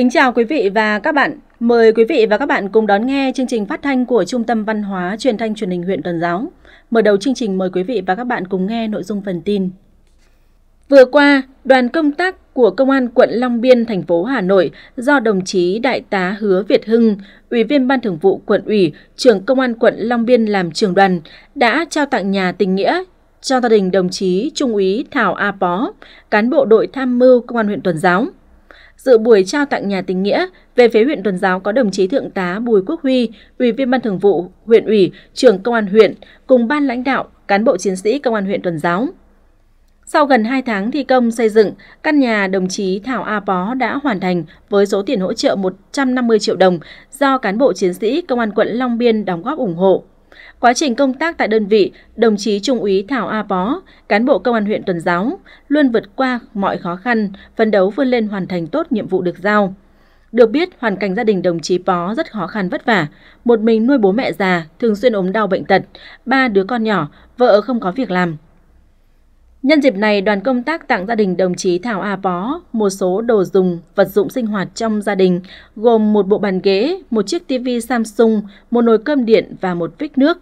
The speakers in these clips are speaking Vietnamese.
Kính chào quý vị và các bạn. Mời quý vị và các bạn cùng đón nghe chương trình phát thanh của Trung tâm Văn hóa Truyền thanh Truyền hình huyện Tuần Giáo. Mở đầu chương trình mời quý vị và các bạn cùng nghe nội dung phần tin. Vừa qua, đoàn công tác của Công an quận Long Biên, thành phố Hà Nội do đồng chí Đại tá Hứa Việt Hưng, Ủy viên Ban Thường vụ Quận ủy, trưởng Công an quận Long Biên làm trường đoàn, đã trao tặng nhà tình nghĩa cho gia đình đồng chí Trung úy Thảo A Pó, cán bộ đội tham mưu Công an huyện Tuần Giáo – Dự buổi trao tặng nhà tình nghĩa về phía huyện tuần giáo có đồng chí Thượng tá Bùi Quốc Huy, Ủy viên Ban Thường vụ, huyện ủy, trưởng công an huyện cùng ban lãnh đạo, cán bộ chiến sĩ công an huyện tuần giáo. Sau gần 2 tháng thi công xây dựng, căn nhà đồng chí Thảo A Bó đã hoàn thành với số tiền hỗ trợ 150 triệu đồng do cán bộ chiến sĩ Công an quận Long Biên đóng góp ủng hộ. Quá trình công tác tại đơn vị, đồng chí Trung úy Thảo A Bó, cán bộ công an huyện Tuần Giáo, luôn vượt qua mọi khó khăn, phấn đấu vươn lên hoàn thành tốt nhiệm vụ được giao. Được biết, hoàn cảnh gia đình đồng chí Pó rất khó khăn vất vả. Một mình nuôi bố mẹ già, thường xuyên ốm đau bệnh tật, ba đứa con nhỏ, vợ không có việc làm. Nhân dịp này, đoàn công tác tặng gia đình đồng chí Thảo A Pó một số đồ dùng, vật dụng sinh hoạt trong gia đình, gồm một bộ bàn ghế, một chiếc TV Samsung, một nồi cơm điện và một vích nước.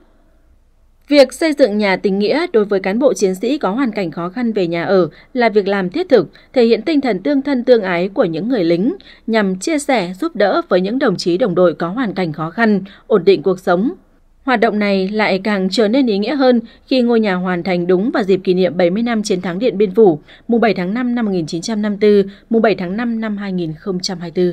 Việc xây dựng nhà tình nghĩa đối với cán bộ chiến sĩ có hoàn cảnh khó khăn về nhà ở là việc làm thiết thực, thể hiện tinh thần tương thân tương ái của những người lính, nhằm chia sẻ, giúp đỡ với những đồng chí đồng đội có hoàn cảnh khó khăn, ổn định cuộc sống, Hoạt động này lại càng trở nên ý nghĩa hơn khi ngôi nhà hoàn thành đúng vào dịp kỷ niệm 70 năm chiến thắng Điện Biên Phủ, mùng 7 tháng 5 năm 1954, mùng 7 tháng 5 năm 2024.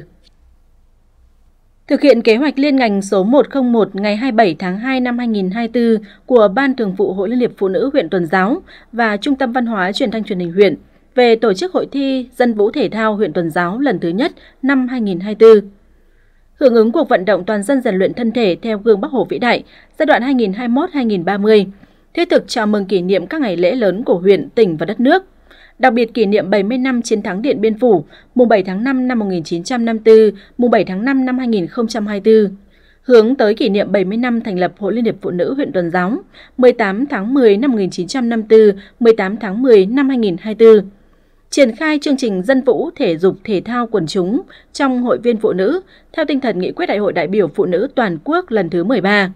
Thực hiện kế hoạch liên ngành số 101 ngày 27 tháng 2 năm 2024 của Ban Thường vụ Hội Liên hiệp Phụ nữ huyện Tuần Giáo và Trung tâm Văn hóa Truyền thanh Truyền hình huyện về tổ chức hội thi Dân vũ thể thao huyện Tuần Giáo lần thứ nhất năm 2024 hưởng ứng cuộc vận động toàn dân rèn luyện thân thể theo gương Bắc Hồ vĩ đại giai đoạn 2021-2030, thiết thực chào mừng kỷ niệm các ngày lễ lớn của huyện, tỉnh và đất nước. Đặc biệt kỷ niệm 70 năm chiến thắng Điện Biên Phủ, mùng 7 tháng 5 năm 1954, mùng 7 tháng 5 năm 2024 hướng tới kỷ niệm 70 năm thành lập Hội Liên hiệp Phụ nữ huyện Tuần Giáo, 18 tháng 10 năm 1954, 18 tháng 10 năm 2024 triển khai chương trình dân vũ thể dục thể thao quần chúng trong hội viên phụ nữ theo tinh thần nghị quyết Đại hội đại biểu phụ nữ toàn quốc lần thứ 13.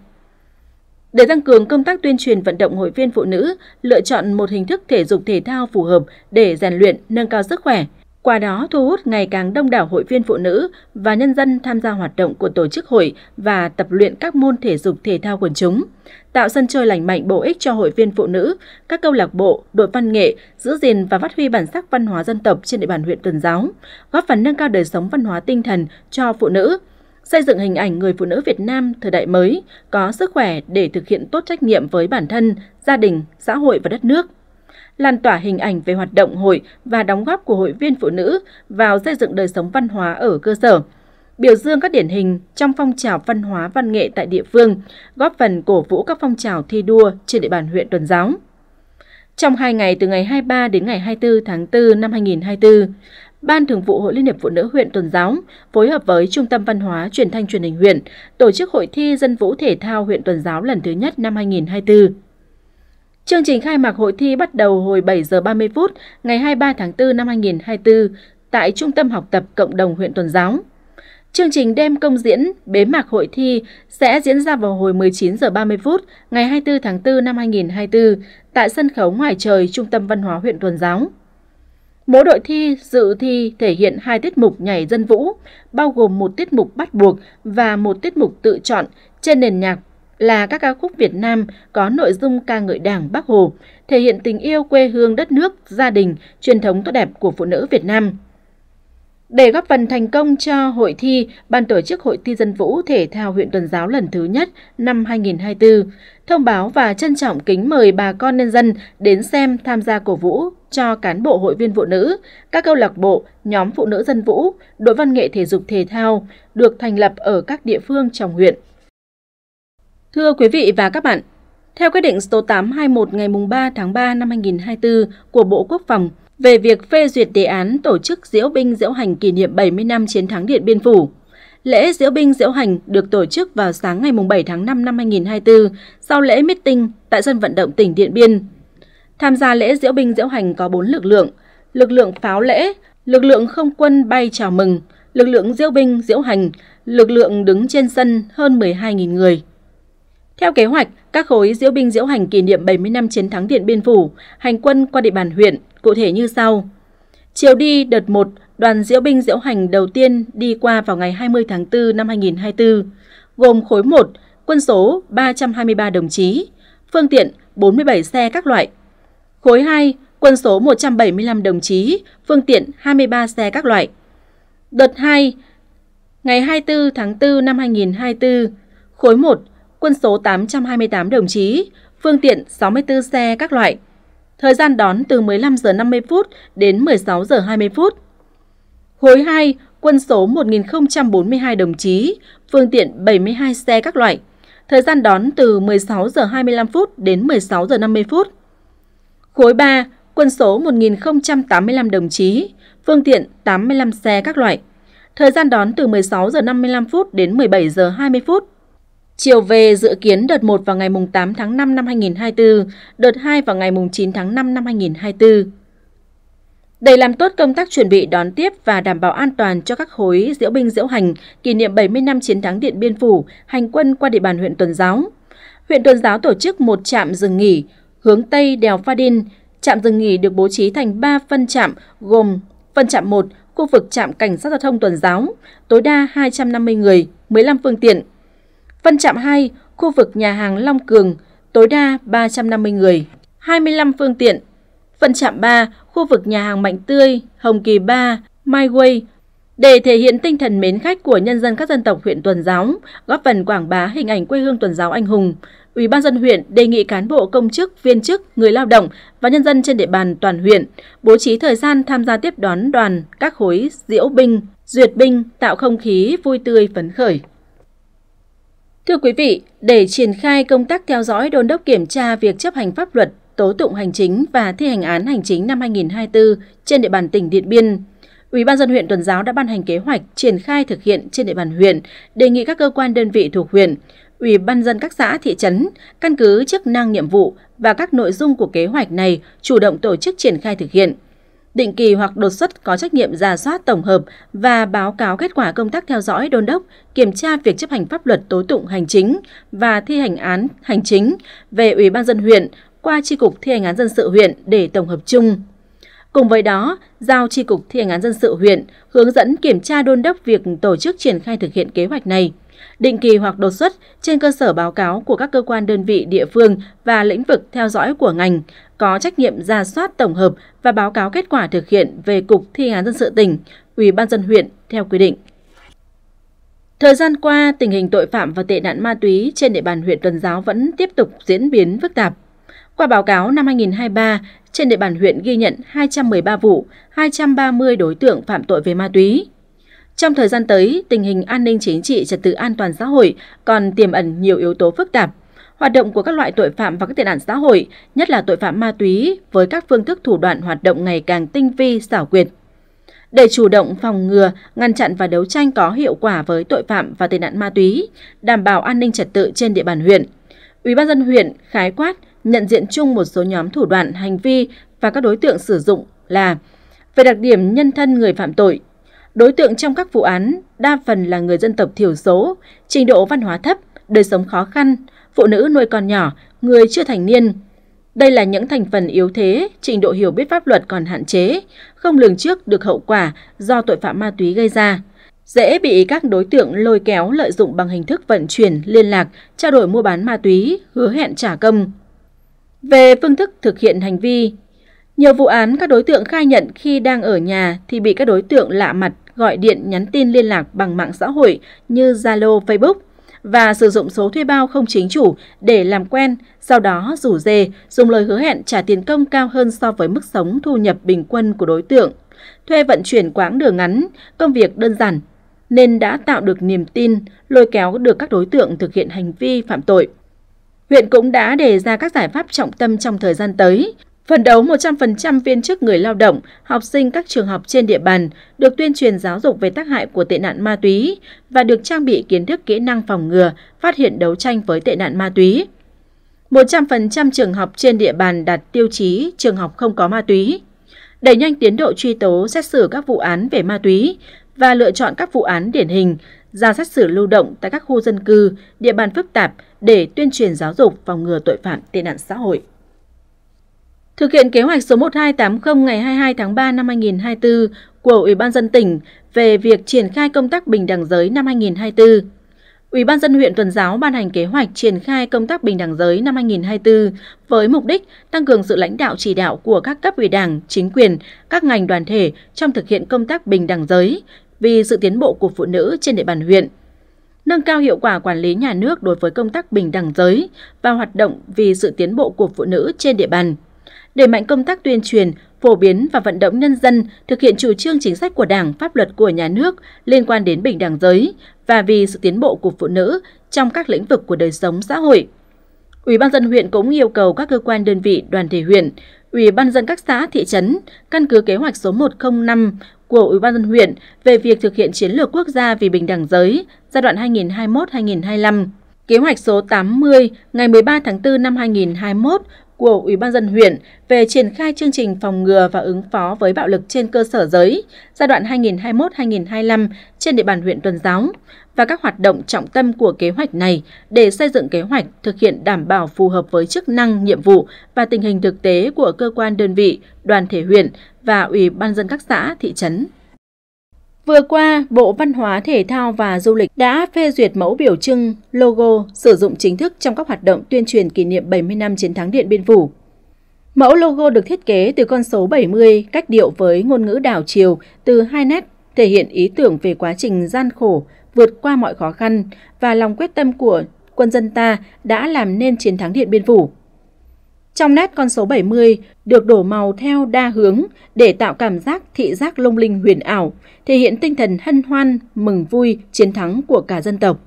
Để tăng cường công tác tuyên truyền vận động hội viên phụ nữ lựa chọn một hình thức thể dục thể thao phù hợp để rèn luyện, nâng cao sức khỏe, qua đó thu hút ngày càng đông đảo hội viên phụ nữ và nhân dân tham gia hoạt động của tổ chức hội và tập luyện các môn thể dục thể thao quần chúng, tạo sân chơi lành mạnh bổ ích cho hội viên phụ nữ, các câu lạc bộ, đội văn nghệ, giữ gìn và phát huy bản sắc văn hóa dân tộc trên địa bàn huyện Tuần Giáo, góp phần nâng cao đời sống văn hóa tinh thần cho phụ nữ, xây dựng hình ảnh người phụ nữ Việt Nam thời đại mới, có sức khỏe để thực hiện tốt trách nhiệm với bản thân, gia đình, xã hội và đất nước lan tỏa hình ảnh về hoạt động hội và đóng góp của hội viên phụ nữ vào xây dựng đời sống văn hóa ở cơ sở biểu dương các điển hình trong phong trào văn hóa văn nghệ tại địa phương, góp phần cổ vũ các phong trào thi đua trên địa bàn huyện Tuần Giáo. Trong 2 ngày từ ngày 23 đến ngày 24 tháng 4 năm 2024, Ban Thường vụ Hội Liên hiệp Phụ nữ huyện Tuần Giáo phối hợp với Trung tâm Văn hóa Truyền thanh Truyền hình huyện tổ chức hội thi dân vũ thể thao huyện Tuần Giáo lần thứ nhất năm 2024. Chương trình khai mạc hội thi bắt đầu hồi 7 giờ 30 phút ngày 23 tháng 4 năm 2024 tại Trung tâm Học tập Cộng đồng huyện Tuần Giáo. Chương trình đêm công diễn bế mạc hội thi sẽ diễn ra vào hồi 19 giờ 30 phút ngày 24 tháng 4 năm 2024 tại sân khấu ngoài trời Trung tâm Văn hóa huyện Tuần Giáo. Mỗi đội thi dự thi thể hiện hai tiết mục nhảy dân vũ, bao gồm một tiết mục bắt buộc và một tiết mục tự chọn trên nền nhạc là các ca khúc Việt Nam có nội dung ca ngợi Đảng, Bác Hồ, thể hiện tình yêu quê hương đất nước, gia đình, truyền thống tốt đẹp của phụ nữ Việt Nam. Để góp phần thành công cho hội thi, Ban tổ chức Hội thi Dân Vũ Thể thao huyện Tuần Giáo lần thứ nhất năm 2024 thông báo và trân trọng kính mời bà con nhân dân đến xem tham gia cổ vũ cho cán bộ hội viên phụ nữ, các câu lạc bộ, nhóm phụ nữ dân vũ, đội văn nghệ thể dục thể thao được thành lập ở các địa phương trong huyện – Thưa quý vị và các bạn, theo quyết định số 821 ngày 3 tháng 3 năm 2024 của Bộ Quốc phòng về việc phê duyệt đề án tổ chức diễu binh diễu hành kỷ niệm 70 năm chiến thắng Điện Biên Phủ. Lễ diễu binh diễu hành được tổ chức vào sáng ngày 7 tháng 5 năm 2024 sau lễ meeting tại sân vận động tỉnh Điện Biên. Tham gia lễ diễu binh diễu hành có 4 lực lượng, lực lượng pháo lễ, lực lượng không quân bay chào mừng, lực lượng diễu binh diễu hành, lực lượng đứng trên sân hơn 12.000 người. Theo kế hoạch, các khối diễu binh diễu hành kỷ niệm 70 năm chiến thắng Điện Biên Phủ, hành quân qua địa bàn huyện, cụ thể như sau. Chiều đi đợt 1, đoàn diễu binh diễu hành đầu tiên đi qua vào ngày 20 tháng 4 năm 2024, gồm khối 1, quân số 323 đồng chí, phương tiện 47 xe các loại. Khối 2, quân số 175 đồng chí, phương tiện 23 xe các loại. Đợt 2, ngày 24 tháng 4 năm 2024, khối 1, quân số 828 đồng chí, phương tiện 64 xe các loại. Thời gian đón từ 15 giờ 50 phút đến 16 giờ 20 phút. Khối 2, quân số 1042 đồng chí, phương tiện 72 xe các loại. Thời gian đón từ 16 giờ 25 phút đến 16 giờ 50 phút. Khối 3, quân số 1085 đồng chí, phương tiện 85 xe các loại. Thời gian đón từ 16 giờ 55 phút đến 17 giờ 20 phút. Chiều về dự kiến đợt 1 vào ngày 8 tháng 5 năm 2024, đợt 2 vào ngày 9 tháng 5 năm 2024. Để làm tốt công tác chuẩn bị đón tiếp và đảm bảo an toàn cho các khối diễu binh diễu hành kỷ niệm 70 năm chiến thắng Điện Biên Phủ, hành quân qua địa bàn huyện Tuần Giáo. Huyện Tuần Giáo tổ chức một trạm dừng nghỉ hướng Tây đèo Pha Đin. Trạm dừng nghỉ được bố trí thành 3 phân trạm gồm phân trạm 1, khu vực trạm cảnh sát giao thông Tuần Giáo, tối đa 250 người, 15 phương tiện, Phân trạm 2, khu vực nhà hàng Long Cường, tối đa 350 người, 25 phương tiện. Phân trạm 3, khu vực nhà hàng Mạnh Tươi, Hồng Kỳ 3, Mai Way, để thể hiện tinh thần mến khách của nhân dân các dân tộc huyện Tuần Giáo, góp phần quảng bá hình ảnh quê hương Tuần Giáo anh hùng, Ủy ban dân huyện đề nghị cán bộ công chức, viên chức, người lao động và nhân dân trên địa bàn toàn huyện bố trí thời gian tham gia tiếp đón đoàn các khối diễu binh, duyệt binh, tạo không khí vui tươi phấn khởi. Thưa quý vị, để triển khai công tác theo dõi đôn đốc kiểm tra việc chấp hành pháp luật, tố tụng hành chính và thi hành án hành chính năm 2024 trên địa bàn tỉnh Điện Biên, Ủy ban dân huyện Tuần Giáo đã ban hành kế hoạch triển khai thực hiện trên địa bàn huyện, đề nghị các cơ quan đơn vị thuộc huyện, Ủy ban dân các xã thị trấn căn cứ chức năng nhiệm vụ và các nội dung của kế hoạch này chủ động tổ chức triển khai thực hiện – định kỳ hoặc đột xuất có trách nhiệm giả soát tổng hợp và báo cáo kết quả công tác theo dõi đôn đốc, kiểm tra việc chấp hành pháp luật tố tụng hành chính và thi hành án hành chính về Ủy ban dân huyện qua Tri Cục Thi hành án dân sự huyện để tổng hợp chung. Cùng với đó, giao Tri Cục Thi hành án dân sự huyện hướng dẫn kiểm tra đôn đốc việc tổ chức triển khai thực hiện kế hoạch này – định kỳ hoặc đột xuất trên cơ sở báo cáo của các cơ quan đơn vị địa phương và lĩnh vực theo dõi của ngành, có trách nhiệm ra soát tổng hợp và báo cáo kết quả thực hiện về Cục Thi án dân sự tỉnh, Ủy ban dân huyện theo quy định. Thời gian qua, tình hình tội phạm và tệ nạn ma túy trên địa bàn huyện Tuần Giáo vẫn tiếp tục diễn biến phức tạp. Qua báo cáo năm 2023, trên địa bàn huyện ghi nhận 213 vụ, 230 đối tượng phạm tội về ma túy. Trong thời gian tới, tình hình an ninh chính trị, trật tự an toàn xã hội còn tiềm ẩn nhiều yếu tố phức tạp. Hoạt động của các loại tội phạm và các tệ nạn xã hội, nhất là tội phạm ma túy, với các phương thức thủ đoạn hoạt động ngày càng tinh vi, xảo quyệt. Để chủ động phòng ngừa, ngăn chặn và đấu tranh có hiệu quả với tội phạm và tệ nạn ma túy, đảm bảo an ninh trật tự trên địa bàn huyện, Ủy ban dân huyện khái quát nhận diện chung một số nhóm thủ đoạn, hành vi và các đối tượng sử dụng là về đặc điểm nhân thân người phạm tội, Đối tượng trong các vụ án đa phần là người dân tộc thiểu số, trình độ văn hóa thấp, đời sống khó khăn, phụ nữ nuôi con nhỏ, người chưa thành niên. Đây là những thành phần yếu thế, trình độ hiểu biết pháp luật còn hạn chế, không lường trước được hậu quả do tội phạm ma túy gây ra dễ bị các đối tượng lôi kéo lợi dụng bằng hình thức vận chuyển, liên lạc, trao đổi mua bán ma túy, hứa hẹn trả công. Về phương thức thực hiện hành vi, nhiều vụ án các đối tượng khai nhận khi đang ở nhà thì bị các đối tượng lạ mặt gọi điện nhắn tin liên lạc bằng mạng xã hội như Zalo, Facebook và sử dụng số thuê bao không chính chủ để làm quen, sau đó rủ dê, dùng lời hứa hẹn trả tiền công cao hơn so với mức sống thu nhập bình quân của đối tượng. Thuê vận chuyển quãng đường ngắn, công việc đơn giản, nên đã tạo được niềm tin, lôi kéo được các đối tượng thực hiện hành vi phạm tội. Huyện cũng đã đề ra các giải pháp trọng tâm trong thời gian tới, phần đấu 100% viên chức người lao động, học sinh các trường học trên địa bàn được tuyên truyền giáo dục về tác hại của tệ nạn ma túy và được trang bị kiến thức kỹ năng phòng ngừa, phát hiện đấu tranh với tệ nạn ma túy. 100% trường học trên địa bàn đạt tiêu chí trường học không có ma túy. Đẩy nhanh tiến độ truy tố xét xử các vụ án về ma túy và lựa chọn các vụ án điển hình, ra xét xử lưu động tại các khu dân cư, địa bàn phức tạp để tuyên truyền giáo dục phòng ngừa tội phạm tệ nạn xã hội. Thực hiện kế hoạch số 1280 ngày 22 tháng 3 năm 2024 của Ủy ban dân tỉnh về việc triển khai công tác bình đẳng giới năm 2024. Ủy ban dân huyện Tuần Giáo ban hành kế hoạch triển khai công tác bình đẳng giới năm 2024 với mục đích tăng cường sự lãnh đạo chỉ đạo của các cấp ủy đảng, chính quyền, các ngành đoàn thể trong thực hiện công tác bình đẳng giới vì sự tiến bộ của phụ nữ trên địa bàn huyện nâng cao hiệu quả quản lý nhà nước đối với công tác bình đẳng giới và hoạt động vì sự tiến bộ của phụ nữ trên địa bàn đẩy mạnh công tác tuyên truyền, phổ biến và vận động nhân dân thực hiện chủ trương chính sách của Đảng, pháp luật của nhà nước liên quan đến bình đẳng giới và vì sự tiến bộ của phụ nữ trong các lĩnh vực của đời sống xã hội. Ủy ban dân huyện cũng yêu cầu các cơ quan đơn vị, đoàn thể huyện, Ủy ban dân các xã, thị trấn căn cứ kế hoạch số 105 của Ủy ban dân huyện về việc thực hiện chiến lược quốc gia vì bình đẳng giới giai đoạn 2021-2025. Kế hoạch số 80 ngày 13 tháng 4 năm 2021 của Ủy ban dân huyện về triển khai chương trình phòng ngừa và ứng phó với bạo lực trên cơ sở giới giai đoạn 2021-2025 trên địa bàn huyện Tuần Giáo và các hoạt động trọng tâm của kế hoạch này để xây dựng kế hoạch thực hiện đảm bảo phù hợp với chức năng, nhiệm vụ và tình hình thực tế của cơ quan đơn vị, đoàn thể huyện và Ủy ban dân các xã, thị trấn. Vừa qua, Bộ Văn hóa, Thể thao và Du lịch đã phê duyệt mẫu biểu trưng, logo sử dụng chính thức trong các hoạt động tuyên truyền kỷ niệm 70 năm chiến thắng Điện Biên Phủ. Mẫu logo được thiết kế từ con số 70 cách điệu với ngôn ngữ đảo chiều từ hai nét thể hiện ý tưởng về quá trình gian khổ, vượt qua mọi khó khăn và lòng quyết tâm của quân dân ta đã làm nên chiến thắng Điện Biên Phủ. Trong nét con số 70 được đổ màu theo đa hướng để tạo cảm giác thị giác lung linh huyền ảo, thể hiện tinh thần hân hoan, mừng vui, chiến thắng của cả dân tộc.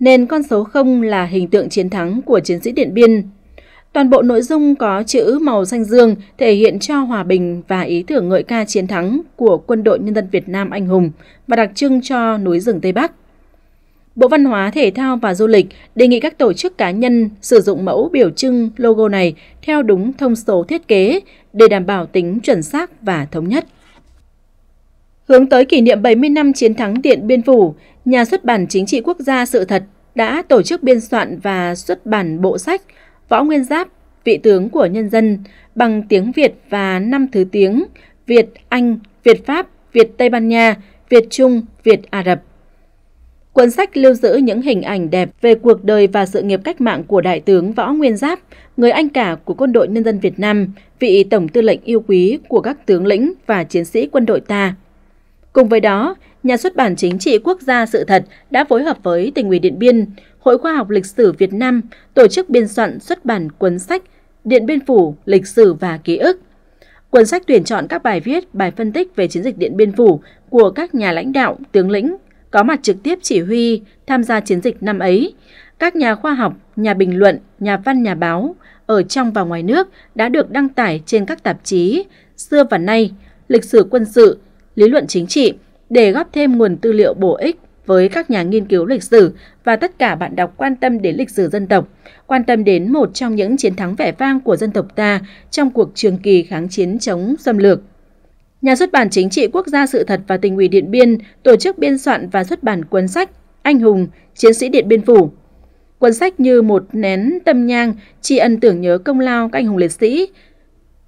Nên con số 0 là hình tượng chiến thắng của chiến sĩ Điện Biên. Toàn bộ nội dung có chữ màu xanh dương thể hiện cho hòa bình và ý tưởng ngợi ca chiến thắng của quân đội nhân dân Việt Nam anh hùng và đặc trưng cho núi rừng Tây Bắc. Bộ Văn hóa, Thể thao và Du lịch đề nghị các tổ chức cá nhân sử dụng mẫu biểu trưng logo này theo đúng thông số thiết kế để đảm bảo tính chuẩn xác và thống nhất. Hướng tới kỷ niệm 70 năm chiến thắng Điện Biên Phủ, nhà xuất bản chính trị quốc gia Sự Thật đã tổ chức biên soạn và xuất bản bộ sách Võ Nguyên Giáp, Vị tướng của nhân dân bằng tiếng Việt và năm thứ tiếng Việt, Anh, Việt Pháp, Việt Tây Ban Nha, Việt Trung, Việt Ả Rập. Cuốn sách lưu giữ những hình ảnh đẹp về cuộc đời và sự nghiệp cách mạng của Đại tướng Võ Nguyên Giáp, người anh cả của quân đội nhân dân Việt Nam, vị Tổng tư lệnh yêu quý của các tướng lĩnh và chiến sĩ quân đội ta. Cùng với đó, Nhà xuất bản Chính trị Quốc gia Sự thật đã phối hợp với tỉnh ủy Điện Biên, Hội khoa học lịch sử Việt Nam tổ chức biên soạn xuất bản cuốn sách Điện Biên Phủ, Lịch sử và Ký ức. Cuốn sách tuyển chọn các bài viết, bài phân tích về chiến dịch Điện Biên Phủ của các nhà lãnh đạo, tướng lĩnh, có mặt trực tiếp chỉ huy tham gia chiến dịch năm ấy. Các nhà khoa học, nhà bình luận, nhà văn nhà báo ở trong và ngoài nước đã được đăng tải trên các tạp chí xưa và nay, lịch sử quân sự, lý luận chính trị để góp thêm nguồn tư liệu bổ ích với các nhà nghiên cứu lịch sử và tất cả bạn đọc quan tâm đến lịch sử dân tộc, quan tâm đến một trong những chiến thắng vẻ vang của dân tộc ta trong cuộc trường kỳ kháng chiến chống xâm lược. Nhà xuất bản chính trị quốc gia sự thật và tình ủy Điện Biên tổ chức biên soạn và xuất bản cuốn sách Anh hùng, chiến sĩ Điện Biên Phủ. Cuốn sách như một nén tâm nhang tri ân tưởng nhớ công lao các anh hùng liệt sĩ,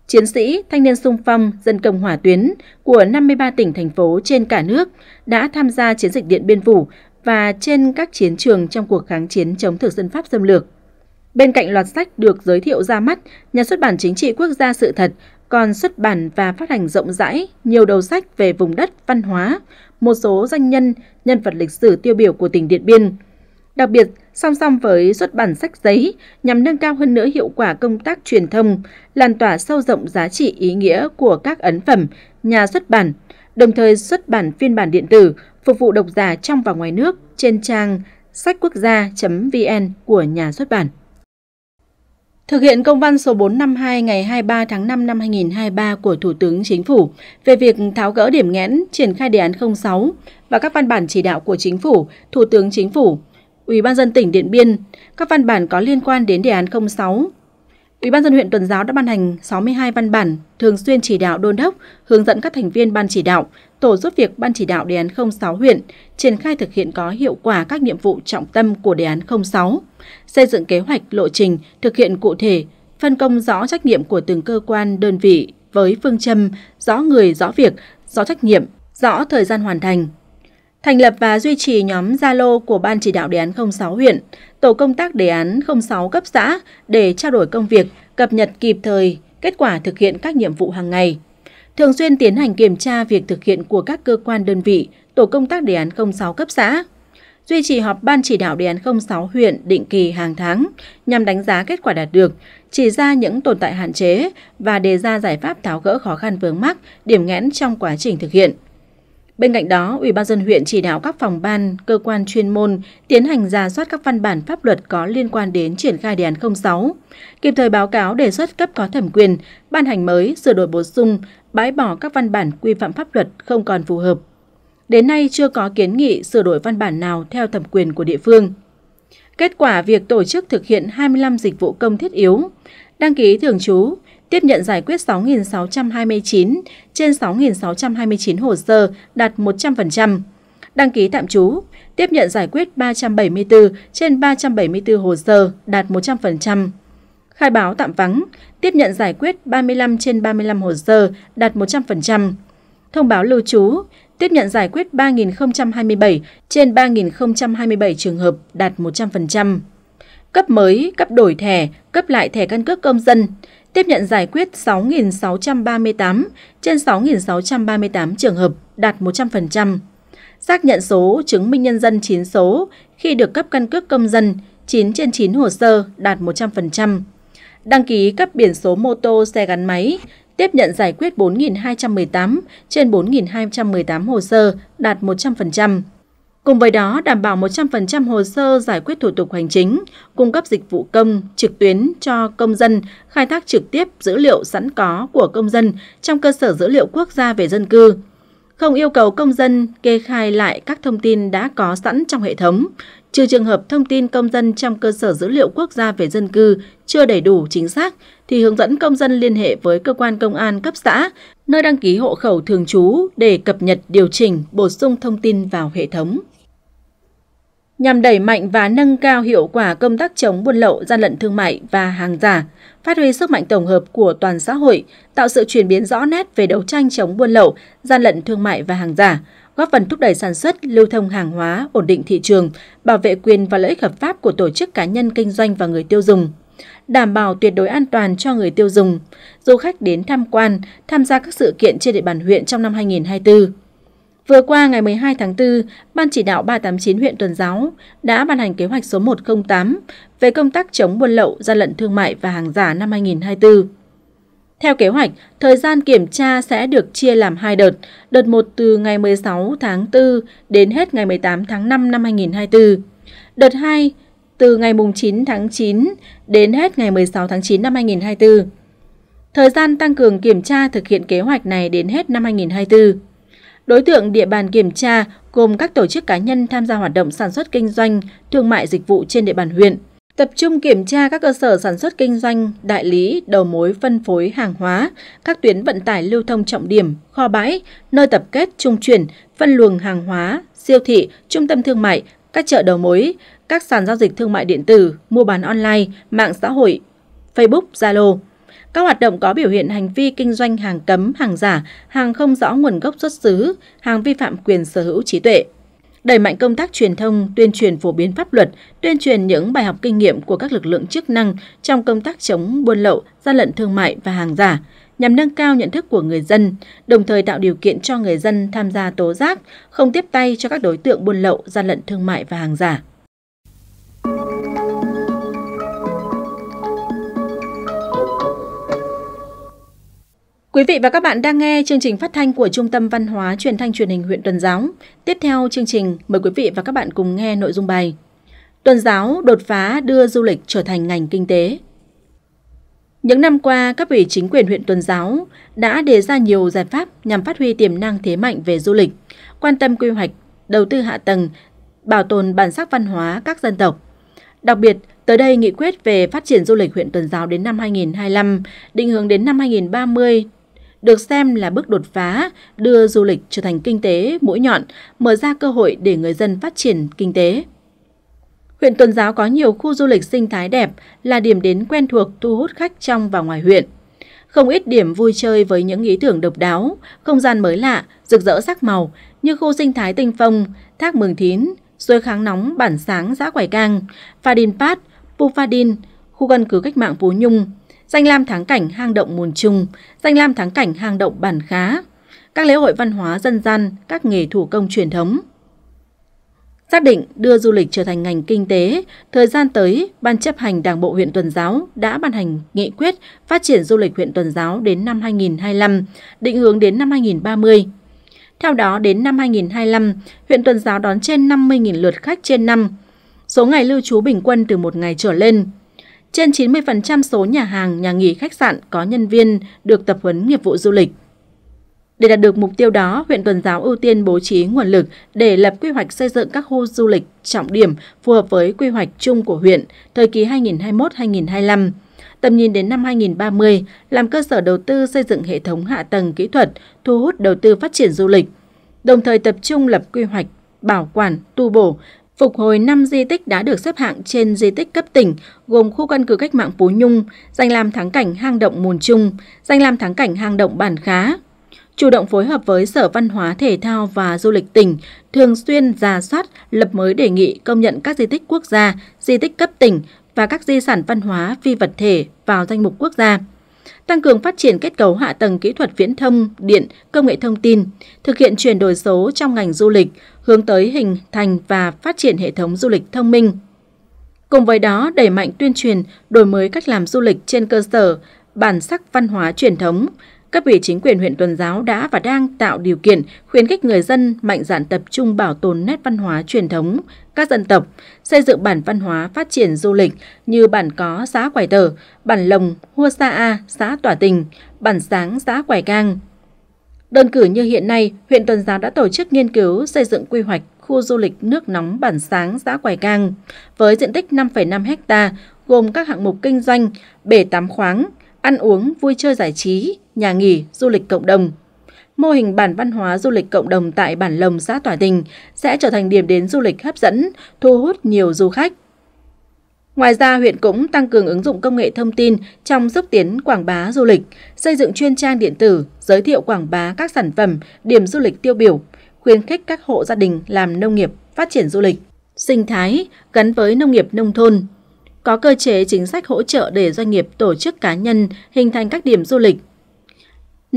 chiến sĩ, thanh niên sung phong, dân công hỏa tuyến của 53 tỉnh thành phố trên cả nước đã tham gia chiến dịch Điện Biên Phủ và trên các chiến trường trong cuộc kháng chiến chống thực dân Pháp xâm lược. Bên cạnh loạt sách được giới thiệu ra mắt, nhà xuất bản chính trị quốc gia sự thật còn xuất bản và phát hành rộng rãi nhiều đầu sách về vùng đất văn hóa, một số danh nhân, nhân vật lịch sử tiêu biểu của tỉnh Điện Biên. Đặc biệt, song song với xuất bản sách giấy nhằm nâng cao hơn nữa hiệu quả công tác truyền thông, lan tỏa sâu rộng giá trị ý nghĩa của các ấn phẩm, nhà xuất bản, đồng thời xuất bản phiên bản điện tử phục vụ độc giả trong và ngoài nước trên trang sách quốc gia.vn của nhà xuất bản. Thực hiện công văn số 452 ngày 23 tháng 5 năm 2023 của Thủ tướng Chính phủ về việc tháo gỡ điểm nghẽn triển khai đề án 06 và các văn bản chỉ đạo của Chính phủ, Thủ tướng Chính phủ, Ủy ban dân tỉnh Điện Biên, các văn bản có liên quan đến đề án 06 Ủy ban dân huyện Tuần giáo đã ban hành 62 văn bản thường xuyên chỉ đạo đôn đốc, hướng dẫn các thành viên ban chỉ đạo, tổ giúp việc ban chỉ đạo đề án 06 huyện triển khai thực hiện có hiệu quả các nhiệm vụ trọng tâm của đề án 06, xây dựng kế hoạch lộ trình thực hiện cụ thể, phân công rõ trách nhiệm của từng cơ quan đơn vị với phương châm rõ người rõ việc, rõ trách nhiệm, rõ thời gian hoàn thành, thành lập và duy trì nhóm Zalo của Ban chỉ đạo đề án 06 huyện, tổ công tác đề án 06 cấp xã để trao đổi công việc, cập nhật kịp thời kết quả thực hiện các nhiệm vụ hàng ngày. Thường xuyên tiến hành kiểm tra việc thực hiện của các cơ quan đơn vị, tổ công tác đề án 06 cấp xã. Duy trì họp Ban chỉ đạo đề án 06 huyện định kỳ hàng tháng nhằm đánh giá kết quả đạt được, chỉ ra những tồn tại hạn chế và đề ra giải pháp tháo gỡ khó khăn vướng mắc, điểm nghẽn trong quá trình thực hiện. Bên cạnh đó, Ủy ban dân huyện chỉ đạo các phòng ban, cơ quan chuyên môn tiến hành ra soát các văn bản pháp luật có liên quan đến triển khai đề án 06, kịp thời báo cáo đề xuất cấp có thẩm quyền, ban hành mới, sửa đổi bổ sung, bãi bỏ các văn bản quy phạm pháp luật không còn phù hợp. Đến nay chưa có kiến nghị sửa đổi văn bản nào theo thẩm quyền của địa phương. Kết quả việc tổ chức thực hiện 25 dịch vụ công thiết yếu, đăng ký thường trú, tiếp nhận giải quyết 6.629 trên 6.629 hồ sơ, đạt 100%. Đăng ký tạm trú, tiếp nhận giải quyết 374 trên 374 hồ sơ, đạt 100%. Khai báo tạm vắng, tiếp nhận giải quyết 35 trên 35 hồ sơ, đạt 100%. Thông báo lưu trú, tiếp nhận giải quyết 3.027 trên 3.027 trường hợp, đạt 100% cấp mới, cấp đổi thẻ, cấp lại thẻ căn cước công dân, tiếp nhận giải quyết 6.638 trên 6.638 trường hợp, đạt 100%. Xác nhận số chứng minh nhân dân 9 số khi được cấp căn cước công dân 9 trên 9 hồ sơ, đạt 100%. Đăng ký cấp biển số mô tô xe gắn máy, tiếp nhận giải quyết 4.218 trên 4.218 hồ sơ, đạt 100%. Cùng với đó, đảm bảo 100% hồ sơ giải quyết thủ tục hành chính, cung cấp dịch vụ công trực tuyến cho công dân, khai thác trực tiếp dữ liệu sẵn có của công dân trong cơ sở dữ liệu quốc gia về dân cư. Không yêu cầu công dân kê khai lại các thông tin đã có sẵn trong hệ thống, trừ trường hợp thông tin công dân trong cơ sở dữ liệu quốc gia về dân cư chưa đầy đủ chính xác thì hướng dẫn công dân liên hệ với cơ quan công an cấp xã, nơi đăng ký hộ khẩu thường trú để cập nhật, điều chỉnh, bổ sung thông tin vào hệ thống nhằm đẩy mạnh và nâng cao hiệu quả công tác chống buôn lậu, gian lận thương mại và hàng giả, phát huy sức mạnh tổng hợp của toàn xã hội, tạo sự chuyển biến rõ nét về đấu tranh chống buôn lậu, gian lận thương mại và hàng giả, góp phần thúc đẩy sản xuất, lưu thông hàng hóa, ổn định thị trường, bảo vệ quyền và lợi ích hợp pháp của tổ chức cá nhân kinh doanh và người tiêu dùng đảm bảo tuyệt đối an toàn cho người tiêu dùng, du khách đến tham quan, tham gia các sự kiện trên địa bàn huyện trong năm 2024 Vừa qua ngày 12 tháng 4, Ban chỉ đạo 389 huyện Tuần Giáo đã ban hành kế hoạch số 108 về công tác chống buôn lậu, gian lận thương mại và hàng giả năm 2024. Theo kế hoạch, thời gian kiểm tra sẽ được chia làm hai đợt, đợt 1 từ ngày 16 tháng 4 đến hết ngày 18 tháng 5 năm 2024. Đợt 2 từ ngày 9 tháng 9 đến hết ngày 16 tháng 9 năm 2024. Thời gian tăng cường kiểm tra thực hiện kế hoạch này đến hết năm 2024. Đối tượng địa bàn kiểm tra gồm các tổ chức cá nhân tham gia hoạt động sản xuất kinh doanh, thương mại dịch vụ trên địa bàn huyện. Tập trung kiểm tra các cơ sở sản xuất kinh doanh, đại lý, đầu mối phân phối hàng hóa, các tuyến vận tải lưu thông trọng điểm, kho bãi, nơi tập kết trung chuyển, phân luồng hàng hóa, siêu thị, trung tâm thương mại, các chợ đầu mối, các sàn giao dịch thương mại điện tử, mua bán online, mạng xã hội, Facebook, Zalo. Các hoạt động có biểu hiện hành vi kinh doanh hàng cấm, hàng giả, hàng không rõ nguồn gốc xuất xứ, hàng vi phạm quyền sở hữu trí tuệ. Đẩy mạnh công tác truyền thông, tuyên truyền phổ biến pháp luật, tuyên truyền những bài học kinh nghiệm của các lực lượng chức năng trong công tác chống buôn lậu, gian lận thương mại và hàng giả, nhằm nâng cao nhận thức của người dân, đồng thời tạo điều kiện cho người dân tham gia tố giác, không tiếp tay cho các đối tượng buôn lậu, gian lận thương mại và hàng giả. Quý vị và các bạn đang nghe chương trình phát thanh của Trung tâm Văn hóa Truyền thanh Truyền hình huyện Tuần Giáo. Tiếp theo chương trình, mời quý vị và các bạn cùng nghe nội dung bài Tuần Giáo đột phá đưa du lịch trở thành ngành kinh tế. Những năm qua, các ủy chính quyền huyện Tuần Giáo đã đề ra nhiều giải pháp nhằm phát huy tiềm năng thế mạnh về du lịch, quan tâm quy hoạch, đầu tư hạ tầng, bảo tồn bản sắc văn hóa các dân tộc. Đặc biệt, Tới đây, nghị quyết về phát triển du lịch huyện Tuần Giáo đến năm 2025, định hướng đến năm 2030 được xem là bước đột phá đưa du lịch trở thành kinh tế mũi nhọn, mở ra cơ hội để người dân phát triển kinh tế. Huyện Tuần Giáo có nhiều khu du lịch sinh thái đẹp là điểm đến quen thuộc thu hút khách trong và ngoài huyện. Không ít điểm vui chơi với những ý tưởng độc đáo, không gian mới lạ, rực rỡ sắc màu như khu sinh thái Tinh Phong, Thác Mường Thín, suối kháng nóng Bản Sáng, xã Quải Cang, Pha Đin Pát, Pufadin, khu căn cứ cách mạng Phú Nhung, danh lam thắng cảnh hang động Mùn Trung, danh lam thắng cảnh hang động Bản Khá, các lễ hội văn hóa dân gian, các nghề thủ công truyền thống. Xác định đưa du lịch trở thành ngành kinh tế, thời gian tới, Ban chấp hành Đảng bộ huyện Tuần Giáo đã ban hành nghị quyết phát triển du lịch huyện Tuần Giáo đến năm 2025, định hướng đến năm 2030. Theo đó, đến năm 2025, huyện Tuần Giáo đón trên 50.000 lượt khách trên năm. Số ngày lưu trú bình quân từ một ngày trở lên, trên 90% số nhà hàng, nhà nghỉ, khách sạn có nhân viên được tập huấn nghiệp vụ du lịch. Để đạt được mục tiêu đó, huyện Tuần Giáo ưu tiên bố trí nguồn lực để lập quy hoạch xây dựng các khu du lịch trọng điểm phù hợp với quy hoạch chung của huyện thời kỳ 2021-2025, tầm nhìn đến năm 2030, làm cơ sở đầu tư xây dựng hệ thống hạ tầng kỹ thuật, thu hút đầu tư phát triển du lịch, đồng thời tập trung lập quy hoạch, bảo quản, tu bổ phục hồi 5 di tích đã được xếp hạng trên di tích cấp tỉnh, gồm khu căn cứ cách mạng Phú Nhung, danh làm thắng cảnh hang động Mùn Trung, danh làm thắng cảnh hang động Bản Khá. Chủ động phối hợp với Sở Văn hóa Thể thao và Du lịch tỉnh, thường xuyên giả soát, lập mới đề nghị công nhận các di tích quốc gia, di tích cấp tỉnh và các di sản văn hóa phi vật thể vào danh mục quốc gia – tăng cường phát triển kết cấu hạ tầng kỹ thuật viễn thông, điện, công nghệ thông tin, thực hiện chuyển đổi số trong ngành du lịch, hướng tới hình thành và phát triển hệ thống du lịch thông minh. Cùng với đó, đẩy mạnh tuyên truyền, đổi mới cách làm du lịch trên cơ sở bản sắc văn hóa truyền thống, Cấp ủy chính quyền huyện Tuần Giáo đã và đang tạo điều kiện khuyến khích người dân mạnh dạn tập trung bảo tồn nét văn hóa truyền thống các dân tộc, xây dựng bản văn hóa phát triển du lịch như bản có xã Quải tờ, bản lồng Hua Sa A, xã Tỏa Tình, bản sáng xã Quải Cang. Đơn cử như hiện nay, huyện Tuần Giáo đã tổ chức nghiên cứu xây dựng quy hoạch khu du lịch nước nóng bản sáng xã quài Cang với diện tích 5,5 ha gồm các hạng mục kinh doanh, bể tắm khoáng, ăn uống, vui chơi giải trí, nhà nghỉ, du lịch cộng đồng. Mô hình bản văn hóa du lịch cộng đồng tại bản Lồng xã Tỏa Tình sẽ trở thành điểm đến du lịch hấp dẫn, thu hút nhiều du khách. Ngoài ra, huyện cũng tăng cường ứng dụng công nghệ thông tin trong xúc tiến quảng bá du lịch, xây dựng chuyên trang điện tử, giới thiệu quảng bá các sản phẩm, điểm du lịch tiêu biểu, khuyến khích các hộ gia đình làm nông nghiệp, phát triển du lịch, sinh thái gắn với nông nghiệp nông thôn. Có cơ chế chính sách hỗ trợ để doanh nghiệp tổ chức cá nhân hình thành các điểm du lịch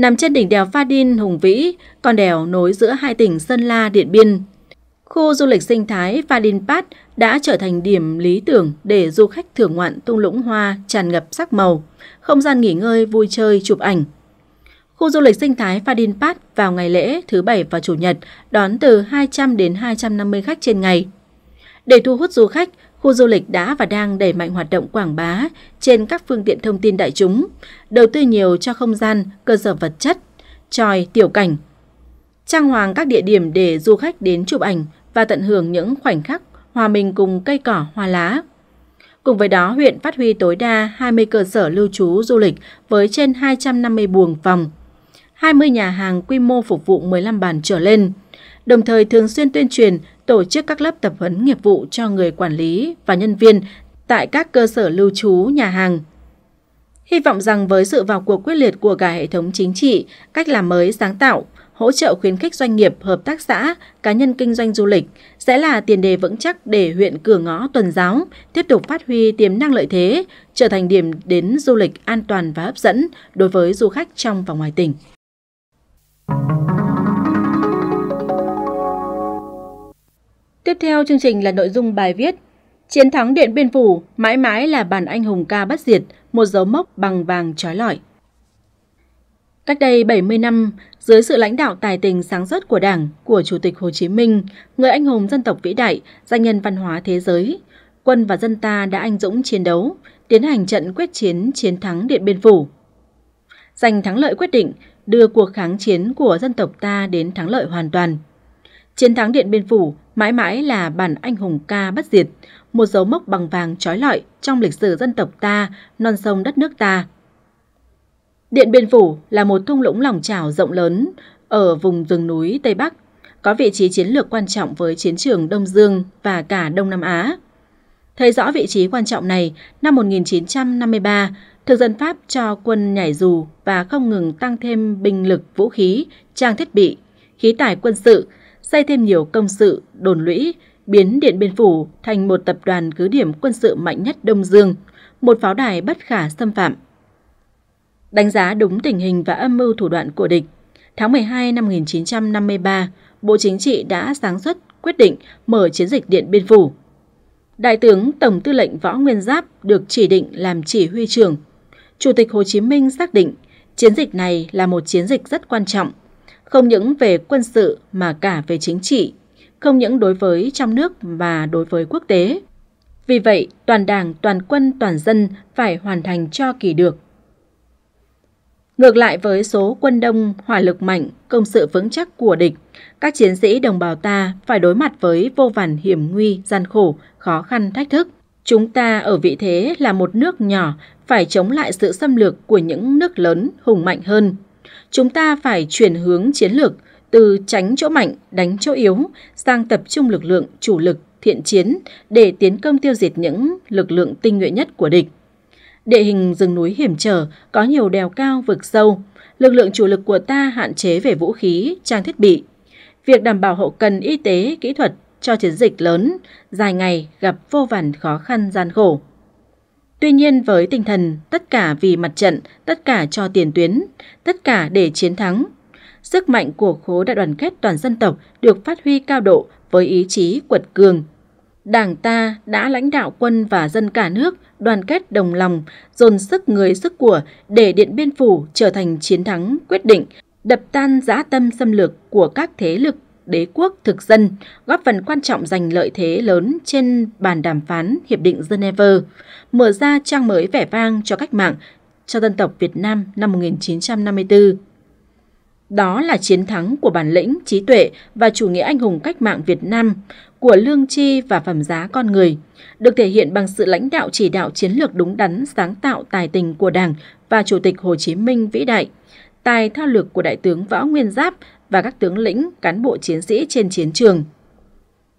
nằm trên đỉnh đèo Fadin hùng vĩ, con đèo nối giữa hai tỉnh Sơn La, Điện Biên. Khu du lịch sinh thái Fadin Pat đã trở thành điểm lý tưởng để du khách thưởng ngoạn tung lũng hoa tràn ngập sắc màu, không gian nghỉ ngơi vui chơi chụp ảnh. Khu du lịch sinh thái Fadin Pat vào ngày lễ thứ Bảy và Chủ nhật đón từ 200 đến 250 khách trên ngày. Để thu hút du khách, khu du lịch đã và đang đẩy mạnh hoạt động quảng bá trên các phương tiện thông tin đại chúng, đầu tư nhiều cho không gian, cơ sở vật chất, tròi, tiểu cảnh, trang hoàng các địa điểm để du khách đến chụp ảnh và tận hưởng những khoảnh khắc hòa mình cùng cây cỏ, hoa lá. Cùng với đó, huyện phát huy tối đa 20 cơ sở lưu trú du lịch với trên 250 buồng phòng, 20 nhà hàng quy mô phục vụ 15 bàn trở lên, đồng thời thường xuyên tuyên truyền tổ chức các lớp tập huấn nghiệp vụ cho người quản lý và nhân viên tại các cơ sở lưu trú, nhà hàng. Hy vọng rằng với sự vào cuộc quyết liệt của cả hệ thống chính trị, cách làm mới sáng tạo, hỗ trợ khuyến khích doanh nghiệp, hợp tác xã, cá nhân kinh doanh du lịch sẽ là tiền đề vững chắc để huyện Cửa Ngõ Tuần Giáo tiếp tục phát huy tiềm năng lợi thế, trở thành điểm đến du lịch an toàn và hấp dẫn đối với du khách trong và ngoài tỉnh. Tiếp theo chương trình là nội dung bài viết Chiến thắng Điện Biên Phủ mãi mãi là bản anh hùng ca bất diệt, một dấu mốc bằng vàng trói lọi. Cách đây 70 năm, dưới sự lãnh đạo tài tình sáng suốt của Đảng, của Chủ tịch Hồ Chí Minh, người anh hùng dân tộc vĩ đại, danh nhân văn hóa thế giới, quân và dân ta đã anh dũng chiến đấu, tiến hành trận quyết chiến chiến thắng Điện Biên Phủ. Giành thắng lợi quyết định, đưa cuộc kháng chiến của dân tộc ta đến thắng lợi hoàn toàn. Chiến thắng Điện Biên Phủ mãi mãi là bản anh hùng ca bất diệt, một dấu mốc bằng vàng trói lọi trong lịch sử dân tộc ta, non sông đất nước ta. Điện Biên Phủ là một thung lũng lòng trào rộng lớn ở vùng rừng núi Tây Bắc, có vị trí chiến lược quan trọng với chiến trường Đông Dương và cả Đông Nam Á. Thấy rõ vị trí quan trọng này, năm 1953, thực dân Pháp cho quân nhảy dù và không ngừng tăng thêm binh lực vũ khí, trang thiết bị, khí tài quân sự – xây thêm nhiều công sự, đồn lũy, biến Điện Biên Phủ thành một tập đoàn cứ điểm quân sự mạnh nhất Đông Dương, một pháo đài bất khả xâm phạm. Đánh giá đúng tình hình và âm mưu thủ đoạn của địch, tháng 12 năm 1953, Bộ Chính trị đã sáng xuất quyết định mở chiến dịch Điện Biên Phủ. Đại tướng Tổng tư lệnh Võ Nguyên Giáp được chỉ định làm chỉ huy trưởng. Chủ tịch Hồ Chí Minh xác định chiến dịch này là một chiến dịch rất quan trọng không những về quân sự mà cả về chính trị, không những đối với trong nước mà đối với quốc tế. Vì vậy, toàn đảng, toàn quân, toàn dân phải hoàn thành cho kỳ được. Ngược lại với số quân đông, hỏa lực mạnh, công sự vững chắc của địch, các chiến sĩ đồng bào ta phải đối mặt với vô vàn hiểm nguy, gian khổ, khó khăn, thách thức. Chúng ta ở vị thế là một nước nhỏ phải chống lại sự xâm lược của những nước lớn hùng mạnh hơn chúng ta phải chuyển hướng chiến lược từ tránh chỗ mạnh, đánh chỗ yếu sang tập trung lực lượng chủ lực thiện chiến để tiến công tiêu diệt những lực lượng tinh nhuệ nhất của địch. Địa hình rừng núi hiểm trở, có nhiều đèo cao vực sâu, lực lượng chủ lực của ta hạn chế về vũ khí, trang thiết bị. Việc đảm bảo hậu cần y tế, kỹ thuật cho chiến dịch lớn, dài ngày gặp vô vàn khó khăn gian khổ. Tuy nhiên với tinh thần tất cả vì mặt trận, tất cả cho tiền tuyến, tất cả để chiến thắng, sức mạnh của khối đại đoàn kết toàn dân tộc được phát huy cao độ với ý chí quật cường. Đảng ta đã lãnh đạo quân và dân cả nước đoàn kết đồng lòng, dồn sức người sức của để Điện Biên Phủ trở thành chiến thắng quyết định, đập tan dã tâm xâm lược của các thế lực đế quốc thực dân, góp phần quan trọng giành lợi thế lớn trên bàn đàm phán Hiệp định Geneva, mở ra trang mới vẻ vang cho cách mạng cho dân tộc Việt Nam năm 1954. Đó là chiến thắng của bản lĩnh, trí tuệ và chủ nghĩa anh hùng cách mạng Việt Nam, của lương tri và phẩm giá con người, được thể hiện bằng sự lãnh đạo chỉ đạo chiến lược đúng đắn, sáng tạo tài tình của Đảng và Chủ tịch Hồ Chí Minh vĩ đại, tài thao lược của Đại tướng Võ Nguyên Giáp và các tướng lĩnh, cán bộ chiến sĩ trên chiến trường.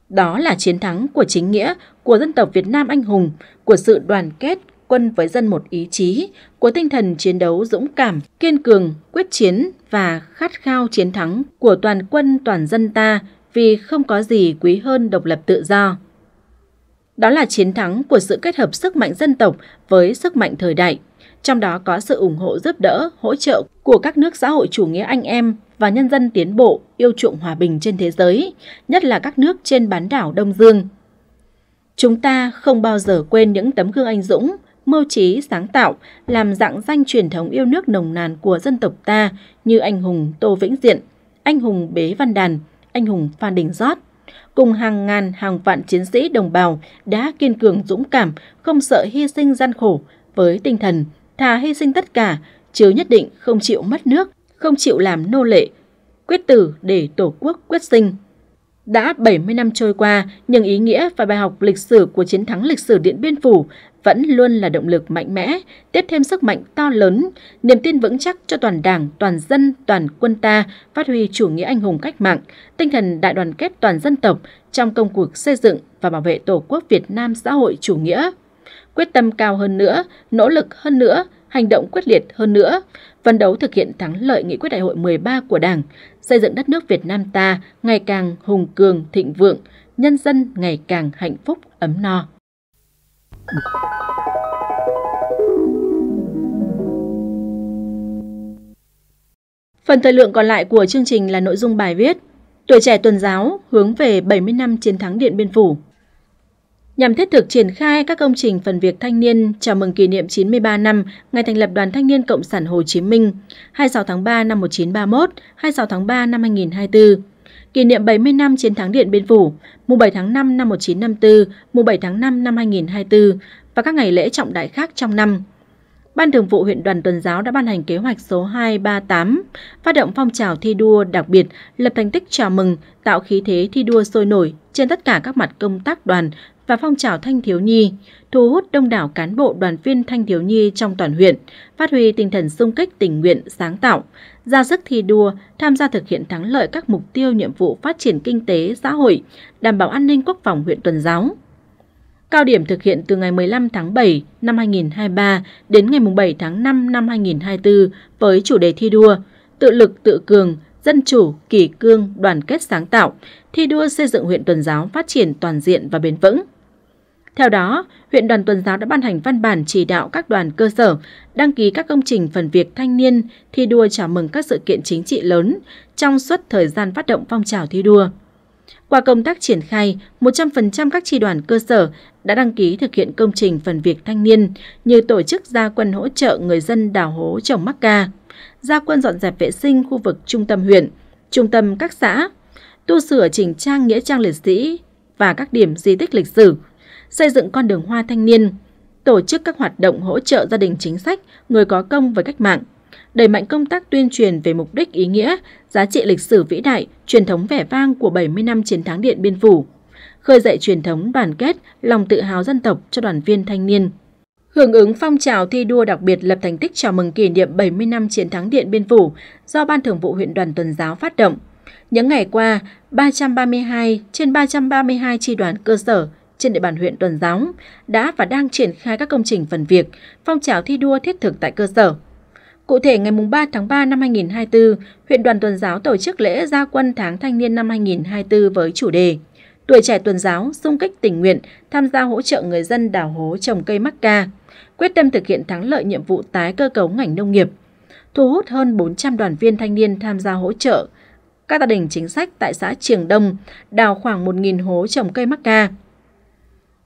Đó là chiến thắng của chính nghĩa, của dân tộc Việt Nam anh hùng, của sự đoàn kết, quân với dân một ý chí, của tinh thần chiến đấu dũng cảm, kiên cường, quyết chiến và khát khao chiến thắng của toàn quân toàn dân ta vì không có gì quý hơn độc lập tự do. Đó là chiến thắng của sự kết hợp sức mạnh dân tộc với sức mạnh thời đại, trong đó có sự ủng hộ giúp đỡ, hỗ trợ của các nước xã hội chủ nghĩa anh em và nhân dân tiến bộ, yêu chuộng hòa bình trên thế giới, nhất là các nước trên bán đảo Đông Dương. Chúng ta không bao giờ quên những tấm gương anh dũng, mưu trí, sáng tạo, làm dạng danh truyền thống yêu nước nồng nàn của dân tộc ta như anh hùng Tô Vĩnh Diện, anh hùng Bế Văn Đàn, anh hùng Phan Đình Giót. Cùng hàng ngàn hàng vạn chiến sĩ đồng bào đã kiên cường dũng cảm, không sợ hy sinh gian khổ với tinh thần thà hy sinh tất cả, chứ nhất định không chịu mất nước, không chịu làm nô lệ, quyết tử để Tổ quốc quyết sinh. Đã 70 năm trôi qua, nhưng ý nghĩa và bài học lịch sử của chiến thắng lịch sử Điện Biên Phủ vẫn luôn là động lực mạnh mẽ, tiếp thêm sức mạnh to lớn, niềm tin vững chắc cho toàn đảng, toàn dân, toàn quân ta phát huy chủ nghĩa anh hùng cách mạng, tinh thần đại đoàn kết toàn dân tộc trong công cuộc xây dựng và bảo vệ Tổ quốc Việt Nam xã hội chủ nghĩa. Quyết tâm cao hơn nữa, nỗ lực hơn nữa, hành động quyết liệt hơn nữa, phấn đấu thực hiện thắng lợi nghị quyết đại hội 13 của Đảng, xây dựng đất nước Việt Nam ta ngày càng hùng cường, thịnh vượng, nhân dân ngày càng hạnh phúc, ấm no. Phần thời lượng còn lại của chương trình là nội dung bài viết Tuổi trẻ tuần giáo hướng về 70 năm chiến thắng Điện Biên Phủ nhằm thiết thực triển khai các công trình phần việc thanh niên chào mừng kỷ niệm 93 năm ngày thành lập Đoàn Thanh niên Cộng sản Hồ Chí Minh 26 tháng 3 năm 1931, 26 tháng 3 năm 2024 kỷ niệm 70 năm chiến thắng Điện Biên Phủ, mùng 7 tháng 5 năm 1954, mùng 7 tháng 5 năm 2024 và các ngày lễ trọng đại khác trong năm. Ban Thường vụ huyện đoàn tuần giáo đã ban hành kế hoạch số 238, phát động phong trào thi đua đặc biệt, lập thành tích chào mừng, tạo khí thế thi đua sôi nổi trên tất cả các mặt công tác đoàn và phong trào thanh thiếu nhi, thu hút đông đảo cán bộ đoàn viên thanh thiếu nhi trong toàn huyện, phát huy tinh thần sung kích tình nguyện, sáng tạo, ra sức thi đua, tham gia thực hiện thắng lợi các mục tiêu nhiệm vụ phát triển kinh tế, xã hội, đảm bảo an ninh quốc phòng huyện tuần giáo cao điểm thực hiện từ ngày 15 tháng 7 năm 2023 đến ngày 7 tháng 5 năm 2024 với chủ đề thi đua Tự lực tự cường, dân chủ, kỷ cương, đoàn kết sáng tạo, thi đua xây dựng huyện tuần giáo phát triển toàn diện và bền vững. Theo đó, huyện đoàn tuần giáo đã ban hành văn bản chỉ đạo các đoàn cơ sở đăng ký các công trình phần việc thanh niên thi đua chào mừng các sự kiện chính trị lớn trong suốt thời gian phát động phong trào thi đua. Qua công tác triển khai, 100% các tri đoàn cơ sở đã đăng ký thực hiện công trình phần việc thanh niên như tổ chức gia quân hỗ trợ người dân đào hố trồng mắc ca, gia quân dọn dẹp vệ sinh khu vực trung tâm huyện, trung tâm các xã, tu sửa chỉnh trang nghĩa trang liệt sĩ và các điểm di tích lịch sử, xây dựng con đường hoa thanh niên, tổ chức các hoạt động hỗ trợ gia đình chính sách, người có công với cách mạng đẩy mạnh công tác tuyên truyền về mục đích ý nghĩa, giá trị lịch sử vĩ đại, truyền thống vẻ vang của 70 năm chiến thắng Điện Biên Phủ, khơi dậy truyền thống đoàn kết, lòng tự hào dân tộc cho đoàn viên thanh niên. Hưởng ứng phong trào thi đua đặc biệt lập thành tích chào mừng kỷ niệm 70 năm chiến thắng Điện Biên Phủ do Ban Thường vụ huyện đoàn tuần giáo phát động. Những ngày qua, 332 trên 332 tri đoàn cơ sở trên địa bàn huyện tuần giáo đã và đang triển khai các công trình phần việc, phong trào thi đua thiết thực tại cơ sở. Cụ thể, ngày 3 tháng 3 năm 2024, huyện đoàn tuần giáo tổ chức lễ gia quân tháng thanh niên năm 2024 với chủ đề Tuổi trẻ tuần giáo xung kích tình nguyện, tham gia hỗ trợ người dân đào hố trồng cây mắc ca, quyết tâm thực hiện thắng lợi nhiệm vụ tái cơ cấu ngành nông nghiệp, thu hút hơn 400 đoàn viên thanh niên tham gia hỗ trợ các gia đình chính sách tại xã Triềng Đông đào khoảng 1.000 hố trồng cây mắc ca.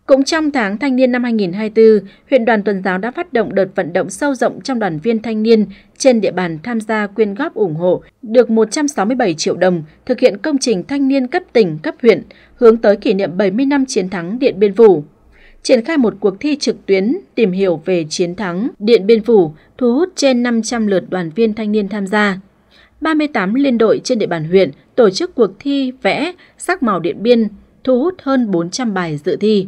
Cũng trong tháng thanh niên năm 2024, huyện đoàn tuần giáo đã phát động đợt vận động sâu rộng trong đoàn viên thanh niên trên địa bàn tham gia quyên góp ủng hộ được 167 triệu đồng thực hiện công trình thanh niên cấp tỉnh, cấp huyện hướng tới kỷ niệm 70 năm chiến thắng Điện Biên Phủ. Triển khai một cuộc thi trực tuyến tìm hiểu về chiến thắng Điện Biên Phủ thu hút trên 500 lượt đoàn viên thanh niên tham gia. 38 liên đội trên địa bàn huyện tổ chức cuộc thi vẽ sắc màu Điện Biên thu hút hơn 400 bài dự thi.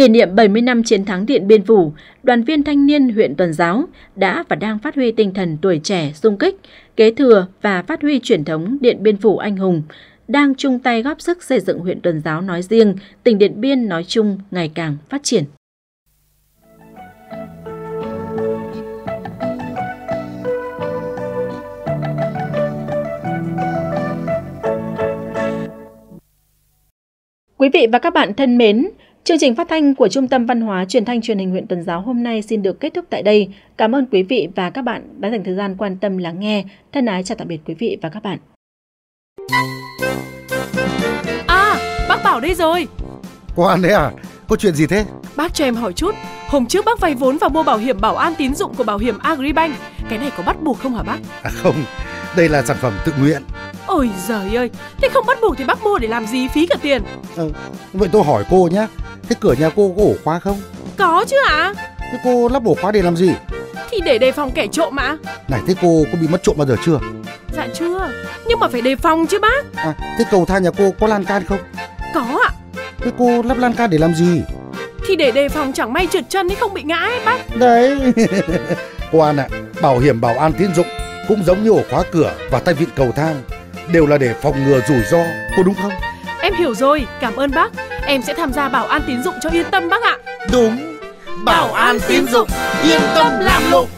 Kỷ niệm 70 năm chiến thắng Điện Biên Phủ, đoàn viên thanh niên huyện Tuần Giáo đã và đang phát huy tinh thần tuổi trẻ sung kích, kế thừa và phát huy truyền thống Điện Biên Phủ anh hùng, đang chung tay góp sức xây dựng huyện Tuần Giáo nói riêng, tỉnh Điện Biên nói chung ngày càng phát triển. Quý vị và các bạn thân mến, Chương trình phát thanh của Trung tâm Văn hóa Truyền thanh Truyền hình huyện Tuần Giáo hôm nay xin được kết thúc tại đây. Cảm ơn quý vị và các bạn đã dành thời gian quan tâm lắng nghe. Thân ái chào tạm biệt quý vị và các bạn. À, bác Bảo đây rồi. Cô An đấy à? Có chuyện gì thế? Bác cho em hỏi chút, hôm trước bác vay vốn và mua bảo hiểm bảo an tín dụng của bảo hiểm Agribank, cái này có bắt buộc không hả bác? À không, đây là sản phẩm tự nguyện. Ôi giời ơi, thế không bắt buộc thì bác mua để làm gì phí cả tiền? à, vậy tôi hỏi cô nhé, Thế cửa nhà cô có ổ khóa không? Có chứ ạ. À? Thế cô lắp ổ khóa để làm gì? Thì để đề phòng kẻ trộm ạ. Này thế cô có bị mất trộm bao giờ chưa? Dạ chưa, nhưng mà phải đề phòng chứ bác. À, thế cầu thang nhà cô có lan can không? Có ạ. Thế cô lắp lan can để làm gì? Thì để đề phòng chẳng may trượt chân ấy không bị ngã ấy bác. Đấy. cô An ạ, à, bảo hiểm bảo an tiến dụng cũng giống như ổ khóa cửa và tay vịn cầu thang đều là để phòng ngừa rủi ro, cô đúng không? Em hiểu rồi, cảm ơn bác. Em sẽ tham gia bảo an tín dụng cho yên tâm bác ạ. Đúng. Bảo, an tín dụng yên tâm làm lụng.